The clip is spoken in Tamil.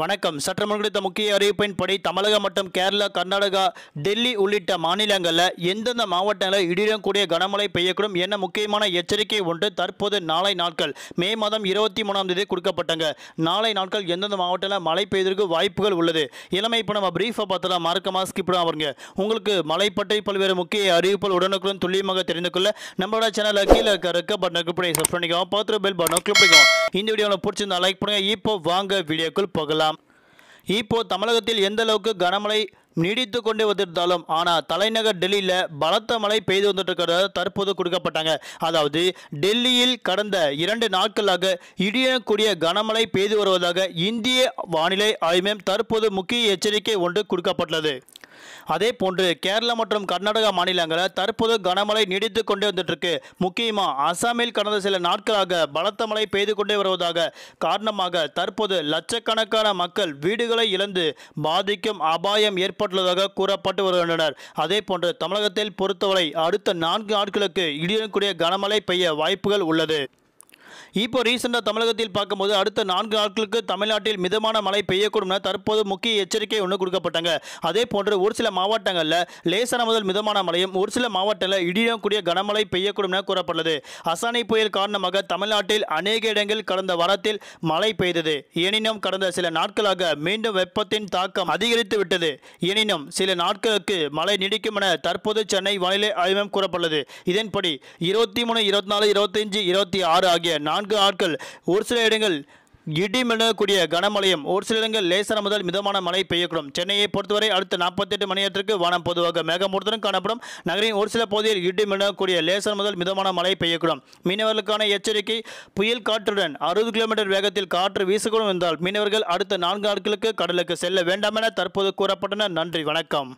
வணக்கம் சற்று முன்கொடுத்த முக்கிய அறிவிப்பின்படி தமிழகம் மற்றும் கேரளா கர்நாடகா டெல்லி உள்ளிட்ட மாநிலங்களில் எந்தெந்த மாவட்டங்களில் இடியுடன் கூடிய கனமழை பெய்யக்கூடும் என முக்கியமான எச்சரிக்கை ஒன்று தற்போது நாளை நாட்கள் மே மாதம் இருபத்தி மூணாம் தேதி கொடுக்கப்பட்டாங்க நாளை நாட்கள் எந்தெந்த மாவட்டத்தில் மழை பெய்ததற்கு வாய்ப்புகள் உள்ளது இளமை இப்போ நம்ம பிரீஃபாக பார்த்தலாம் மறக்காம ஸ்கிப் பாருங்க உங்களுக்கு மலைப்பட்டை பல்வேறு முக்கிய அறிவிப்புகள் உடனுக்குடன் துல்லியமாக தெரிந்து கொள்ள நம்மளோட சேனலில் கீழே இருக்க ரெக்க பட்டனுக்கு கிளிக் பண்ணி சப்ஸ்கிரைப் பண்ணிக்கோ பார்த்து பெல் பட்டனை கிளிக் பண்ணிக்கோ இந்த வீடியோவில் பிடிச்சிருந்தா லைக் பண்ணுங்கள் இப்போ வாங்க வீடியோக்குள் போகலாம் இப்போ தமிழகத்தில் எந்த அளவுக்கு கனமழை நீடித்து கொண்டே வந்திருந்தாலும் ஆனால் தலைநகர் டெல்லியில் பலத்த மழை பெய்து வந்துட்டு தற்போது கொடுக்கப்பட்டாங்க அதாவது டெல்லியில் கடந்த இரண்டு நாட்களாக இடியக்கூடிய கனமழை பெய்து வருவதாக இந்திய வானிலை ஆய்வு தற்போது முக்கிய எச்சரிக்கை ஒன்று கொடுக்கப்பட்டுள்ளது அதே போன்று கேரளா மற்றும் கர்நாடகா மாநிலங்களில் தற்போது கனமழை நீடித்து கொண்டே வந்துட்டு முக்கியமாக அசாமில் கடந்த சில நாட்களாக பலத்த மழை பெய்து கொண்டே வருவதாக காரணமாக தற்போது லட்சக்கணக்கான மக்கள் வீடுகளை இழந்து பாதிக்கும் அபாயம் ஏற்பட்டுள்ளதாக கூறப்பட்டு வருகின்றனர் அதே போன்று தமிழகத்தில் பொறுத்தவரை அடுத்த நான்கு நாட்களுக்கு இடியுடன் கூடிய கனமழை பெய்ய வாய்ப்புகள் உள்ளது இப்போ ரீசெண்டாக தமிழகத்தில் பார்க்கும்போது அடுத்த நான்கு நாட்களுக்கு தமிழ்நாட்டில் மிதமான மழை பெய்யக்கூடும் என தற்போது முக்கிய எச்சரிக்கை ஒன்று கொடுக்கப்பட்டாங்க அதே போன்று ஒரு சில மாவட்டங்களில் லேசான முதல் மிதமான மழையும் ஒரு சில மாவட்டங்களில் இடியும் கூடிய கனமழை பெய்யக்கூடும் என கூறப்பட்டது அசானி புயல் காரணமாக தமிழ்நாட்டில் அநேக இடங்களில் கடந்த வாரத்தில் மழை பெய்தது எனினும் கடந்த சில நாட்களாக மீண்டும் வெப்பத்தின் தாக்கம் அதிகரித்து விட்டது எனினும் சில நாட்களுக்கு மழை நீடிக்கும் என தற்போது சென்னை வானிலை ஆய்வம் கூறப்பட்டது இதன்படி இருபத்தி மூணு இருபத்தி நாலு இருபத்தி அஞ்சு இருபத்தி ஆறு ஆகிய நான்கு ஆட்கள் ஒரு சில இடங்கள் இடி மின்னக்கூடிய கனமழையும் ஒரு சில இடங்கள் லேசான முதல் மிதமான மழை பெய்யக்கூடும் சென்னையை பொறுத்தவரை அடுத்த நாற்பத்தெட்டு மணி நேரத்திற்கு வானம் பொதுவாக மேகமூர்த்தனும் காணப்படும் நகரின் ஒரு சில பகுதியில் இடி மின்னக்கூடிய லேசான முதல் மிதமான மழை பெய்யக்கூடும் மீனவர்களுக்கான எச்சரிக்கை புயல் காற்றுடன் அறுபது கிலோமீட்டர் வேகத்தில் காற்று வீசக்கூடும் என்றால் மீனவர்கள் அடுத்த நான்கு நாட்களுக்கு கடலுக்கு செல்ல வேண்டாம் என தற்போது கூறப்பட்டனர் நன்றி வணக்கம்